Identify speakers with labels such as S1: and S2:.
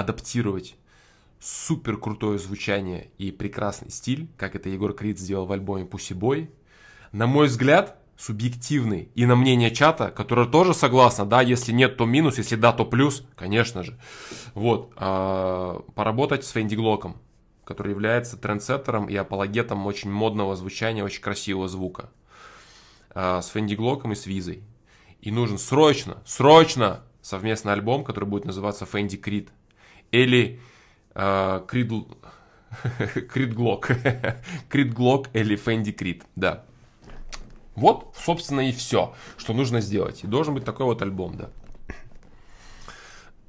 S1: адаптировать супер крутое звучание и прекрасный стиль, как это Егор Крид сделал в альбоме Pussy бой", На мой взгляд, субъективный и на мнение чата, которое тоже согласно, да, если нет, то минус, если да, то плюс, конечно же. Вот, а, поработать с Фэнди Глоком, который является трендсеттером и апологетом очень модного звучания, очень красивого звука. А, с Фэнди Глоком и с Визой. И нужен срочно, срочно совместный альбом, который будет называться Фэнди Крид или э, Кридл... Крид Глок. Крид Глок или Фэнди Крид, да. Вот, собственно, и все, что нужно сделать. И должен быть такой вот альбом, да.